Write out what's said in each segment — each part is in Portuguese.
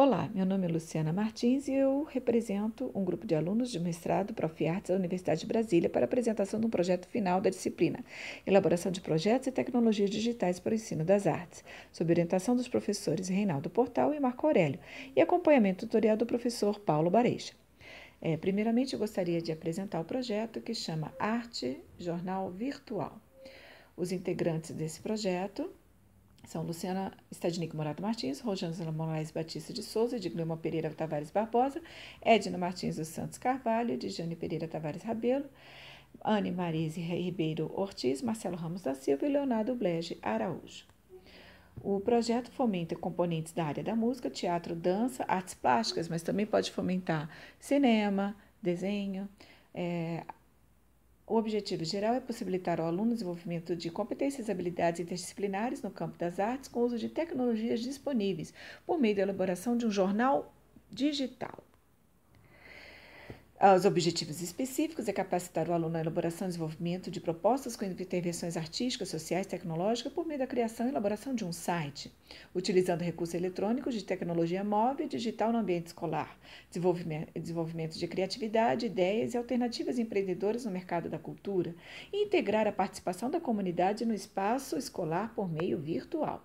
Olá, meu nome é Luciana Martins e eu represento um grupo de alunos de mestrado Profiartes da Universidade de Brasília para a apresentação de um projeto final da disciplina Elaboração de Projetos e Tecnologias Digitais para o Ensino das Artes, sob orientação dos professores Reinaldo Portal e Marco Aurélio, e acompanhamento tutorial do professor Paulo Bareja. É, primeiramente, eu gostaria de apresentar o projeto que chama Arte Jornal Virtual. Os integrantes desse projeto são Luciana Stadnico Morato Martins, Rosângela Moraes Batista de Souza, Diglema Pereira Tavares Barbosa, Edna Martins dos Santos Carvalho, jane Pereira Tavares Rabelo, Anne Marise Ribeiro Ortiz, Marcelo Ramos da Silva e Leonardo Blege Araújo. O projeto fomenta componentes da área da música, teatro, dança, artes plásticas, mas também pode fomentar cinema, desenho, é, o objetivo geral é possibilitar ao aluno o desenvolvimento de competências e habilidades interdisciplinares no campo das artes com o uso de tecnologias disponíveis, por meio da elaboração de um jornal digital. Os objetivos específicos é capacitar o aluno na elaboração e desenvolvimento de propostas com intervenções artísticas, sociais, tecnológicas por meio da criação e elaboração de um site, utilizando recursos eletrônicos de tecnologia móvel e digital no ambiente escolar, desenvolvimento de criatividade, ideias e alternativas empreendedoras no mercado da cultura, e integrar a participação da comunidade no espaço escolar por meio virtual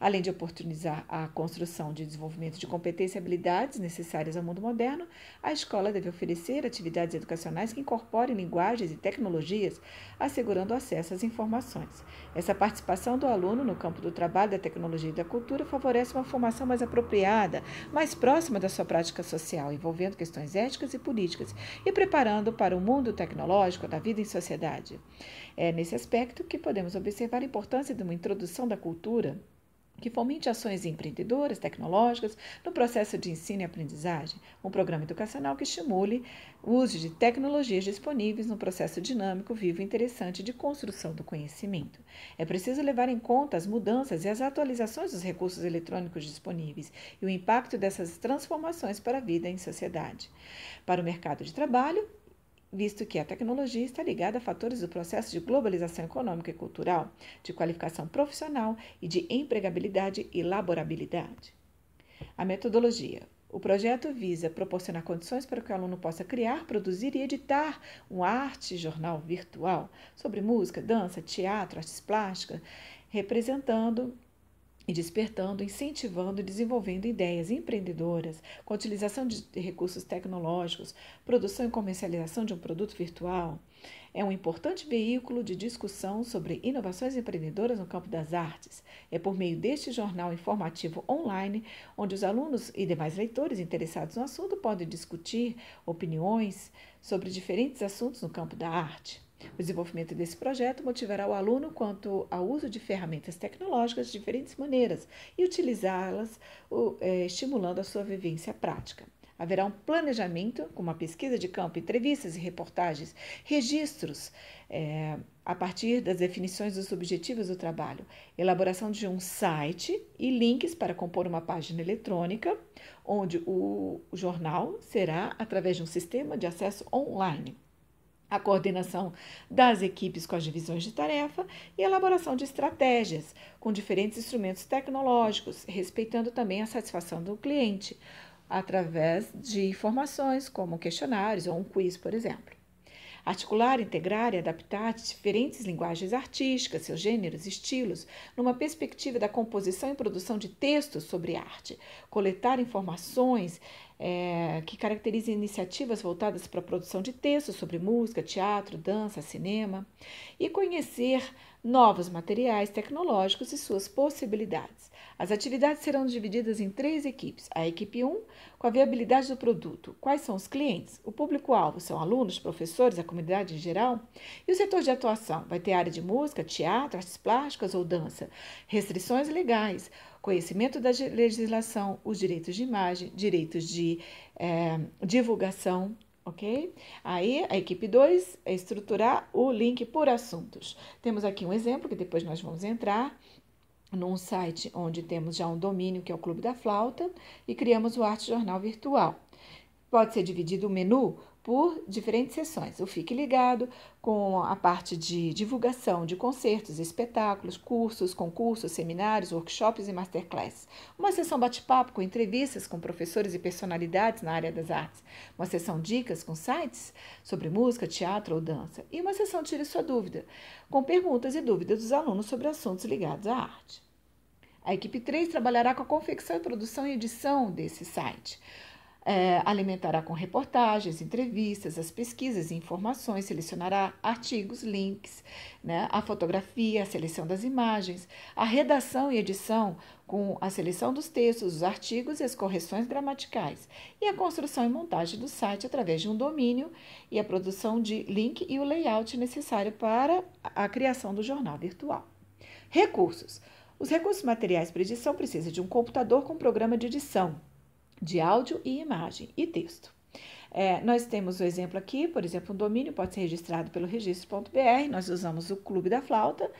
além de oportunizar a construção de desenvolvimento de competências e habilidades necessárias ao mundo moderno, a escola deve oferecer atividades educacionais que incorporem linguagens e tecnologias, assegurando acesso às informações. Essa participação do aluno no campo do trabalho, da tecnologia e da cultura favorece uma formação mais apropriada, mais próxima da sua prática social, envolvendo questões éticas e políticas e preparando para o mundo tecnológico da vida em sociedade. É nesse aspecto que podemos observar a importância de uma introdução da cultura que fomente ações empreendedoras, tecnológicas, no processo de ensino e aprendizagem, um programa educacional que estimule o uso de tecnologias disponíveis no processo dinâmico, vivo e interessante de construção do conhecimento. É preciso levar em conta as mudanças e as atualizações dos recursos eletrônicos disponíveis e o impacto dessas transformações para a vida em sociedade, para o mercado de trabalho visto que a tecnologia está ligada a fatores do processo de globalização econômica e cultural, de qualificação profissional e de empregabilidade e laborabilidade. A metodologia. O projeto visa proporcionar condições para que o aluno possa criar, produzir e editar um arte jornal virtual sobre música, dança, teatro, artes plásticas, representando e despertando, incentivando e desenvolvendo ideias empreendedoras com a utilização de recursos tecnológicos, produção e comercialização de um produto virtual, é um importante veículo de discussão sobre inovações empreendedoras no campo das artes. É por meio deste jornal informativo online onde os alunos e demais leitores interessados no assunto podem discutir opiniões sobre diferentes assuntos no campo da arte. O desenvolvimento desse projeto motivará o aluno quanto ao uso de ferramentas tecnológicas de diferentes maneiras e utilizá-las, é, estimulando a sua vivência prática. Haverá um planejamento, com uma pesquisa de campo, entrevistas e reportagens, registros é, a partir das definições dos objetivos do trabalho, elaboração de um site e links para compor uma página eletrônica, onde o jornal será através de um sistema de acesso online a coordenação das equipes com as divisões de tarefa e elaboração de estratégias com diferentes instrumentos tecnológicos, respeitando também a satisfação do cliente, através de informações como questionários ou um quiz, por exemplo. Articular, integrar e adaptar diferentes linguagens artísticas, seus gêneros e estilos, numa perspectiva da composição e produção de textos sobre arte. Coletar informações é, que caracteriza iniciativas voltadas para a produção de textos sobre música, teatro, dança, cinema, e conhecer novos materiais tecnológicos e suas possibilidades. As atividades serão divididas em três equipes: a equipe 1, com a viabilidade do produto, quais são os clientes, o público-alvo são alunos, professores, a comunidade em geral, e o setor de atuação vai ter área de música, teatro, artes plásticas ou dança, restrições legais conhecimento da legislação, os direitos de imagem, direitos de é, divulgação, ok? Aí a equipe 2 é estruturar o link por assuntos. Temos aqui um exemplo que depois nós vamos entrar num site onde temos já um domínio que é o Clube da Flauta e criamos o Arte Jornal Virtual. Pode ser dividido o menu por diferentes sessões. O Fique Ligado, com a parte de divulgação de concertos, espetáculos, cursos, concursos, seminários, workshops e masterclasses. Uma sessão bate-papo com entrevistas com professores e personalidades na área das artes. Uma sessão dicas com sites sobre música, teatro ou dança. E uma sessão Tire Sua Dúvida, com perguntas e dúvidas dos alunos sobre assuntos ligados à arte. A equipe 3 trabalhará com a confecção, produção e edição desse site é, alimentará com reportagens, entrevistas, as pesquisas e informações, selecionará artigos, links, né, a fotografia, a seleção das imagens, a redação e edição com a seleção dos textos, os artigos e as correções gramaticais, e a construção e montagem do site através de um domínio e a produção de link e o layout necessário para a criação do jornal virtual. Recursos. Os recursos materiais para edição precisam de um computador com programa de edição, de áudio e imagem e texto. É, nós temos o exemplo aqui, por exemplo, um domínio pode ser registrado pelo registro.br, nós usamos o Clube da Flauta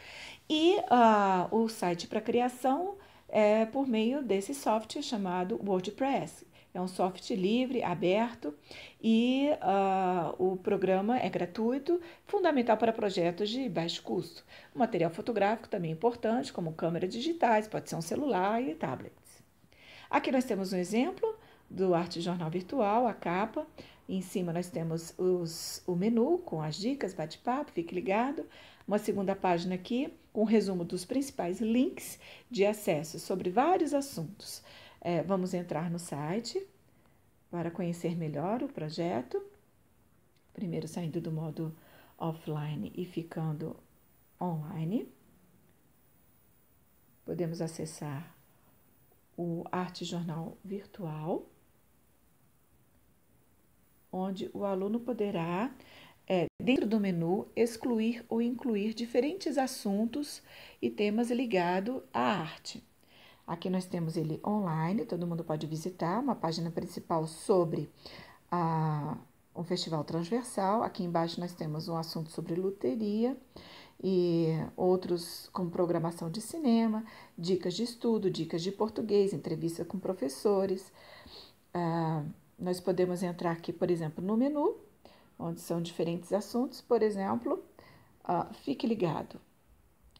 e uh, o site para criação é por meio desse software chamado WordPress. É um software livre, aberto e uh, o programa é gratuito, fundamental para projetos de baixo custo. O material fotográfico também é importante, como câmeras digitais, pode ser um celular e tablets. Aqui nós temos um exemplo do Arte Jornal Virtual, a capa. Em cima nós temos os, o menu com as dicas, bate-papo, fique ligado. Uma segunda página aqui com um resumo dos principais links de acesso sobre vários assuntos. É, vamos entrar no site para conhecer melhor o projeto. Primeiro saindo do modo offline e ficando online. Podemos acessar o Arte Jornal Virtual, onde o aluno poderá, é, dentro do menu, excluir ou incluir diferentes assuntos e temas ligados à arte. Aqui nós temos ele online, todo mundo pode visitar, uma página principal sobre a, um festival transversal. Aqui embaixo nós temos um assunto sobre luteria e outros com programação de cinema, dicas de estudo, dicas de português, entrevista com professores. Ah, nós podemos entrar aqui, por exemplo, no menu, onde são diferentes assuntos, por exemplo, ah, fique ligado.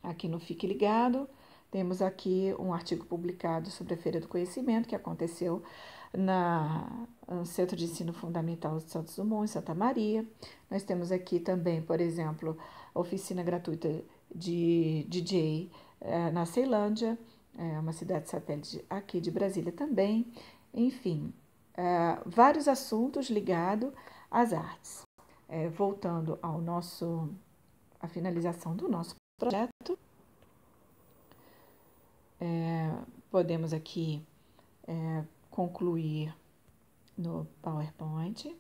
Aqui no Fique Ligado, temos aqui um artigo publicado sobre a Feira do Conhecimento, que aconteceu na, no Centro de Ensino Fundamental de Santos Dumont, em Santa Maria. Nós temos aqui também, por exemplo, a oficina gratuita de DJ eh, na Ceilândia, é uma cidade satélite aqui de Brasília também. Enfim, eh, vários assuntos ligados às artes. Eh, voltando ao nosso a finalização do nosso projeto, podemos aqui é, concluir no PowerPoint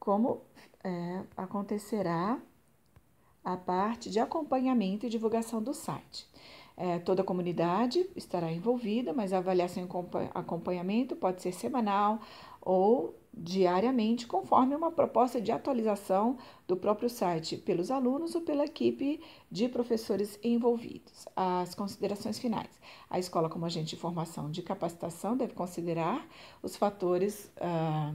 como é, acontecerá a parte de acompanhamento e divulgação do site. É, toda a comunidade estará envolvida, mas a avaliação e acompanhamento pode ser semanal ou diariamente, conforme uma proposta de atualização do próprio site pelos alunos ou pela equipe de professores envolvidos. As considerações finais. A escola, como agente de formação de capacitação, deve considerar os fatores. Ah,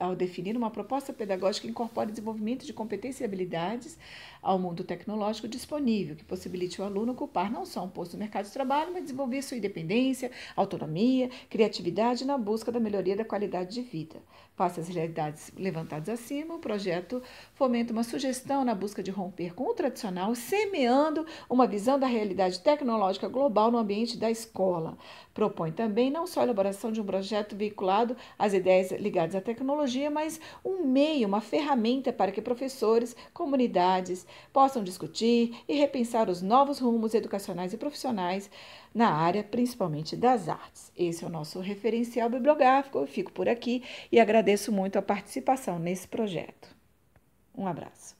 ao definir uma proposta pedagógica que incorpore desenvolvimento de competências e habilidades ao mundo tecnológico disponível, que possibilite o aluno ocupar não só um posto no mercado de trabalho, mas desenvolver sua independência, autonomia, criatividade na busca da melhoria da qualidade de vida. Face às realidades levantadas acima, o projeto fomenta uma sugestão na busca de romper com o tradicional, semeando uma visão da realidade tecnológica global no ambiente da escola. Propõe também não só a elaboração de um projeto veiculado às ideias ligadas à tecnologia, mas um meio, uma ferramenta para que professores, comunidades possam discutir e repensar os novos rumos educacionais e profissionais na área principalmente das artes. Esse é o nosso referencial bibliográfico. Eu fico por aqui e agradeço muito a participação nesse projeto. Um abraço.